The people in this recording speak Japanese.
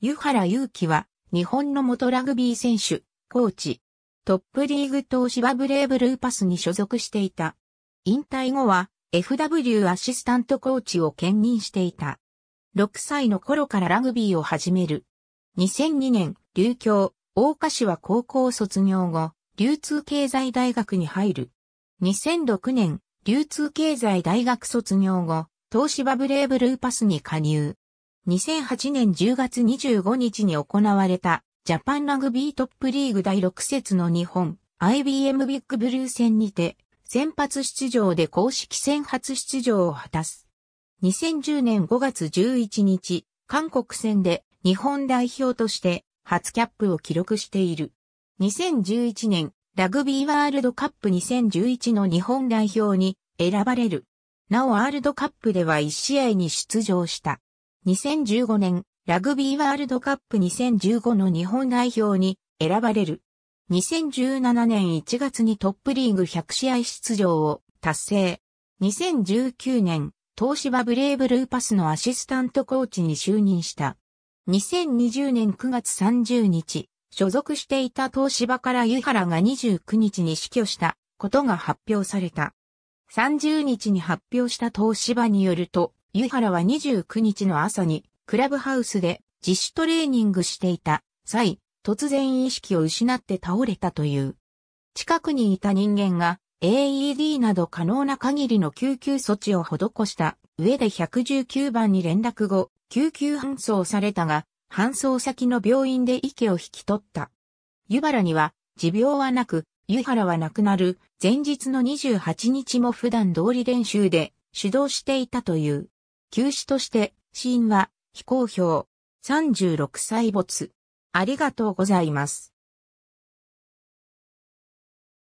湯原祐希は、日本の元ラグビー選手、コーチ。トップリーグ東芝ブレイブルーパスに所属していた。引退後は、FW アシスタントコーチを兼任していた。6歳の頃からラグビーを始める。2002年、流教、大岡市は高校卒業後、流通経済大学に入る。2006年、流通経済大学卒業後、東芝ブレイブルーパスに加入。2008年10月25日に行われたジャパンラグビートップリーグ第6節の日本 IBM ビッグブルー戦にて先発出場で公式戦初出場を果たす。2010年5月11日、韓国戦で日本代表として初キャップを記録している。2011年、ラグビーワールドカップ2011の日本代表に選ばれる。なおワールドカップでは1試合に出場した。2015年、ラグビーワールドカップ2015の日本代表に選ばれる。2017年1月にトップリーグ100試合出場を達成。2019年、東芝ブレイブルーパスのアシスタントコーチに就任した。2020年9月30日、所属していた東芝から湯原が29日に死去したことが発表された。30日に発表した東芝によると、湯原は29日の朝に、クラブハウスで自主トレーニングしていた際、突然意識を失って倒れたという。近くにいた人間が AED など可能な限りの救急措置を施した上で119番に連絡後、救急搬送されたが、搬送先の病院で息を引き取った。湯原には持病はなく、湯原は亡くなる前日の28日も普段通り練習で指導していたという。休止として、死因は非公表。36歳没。ありがとうございます。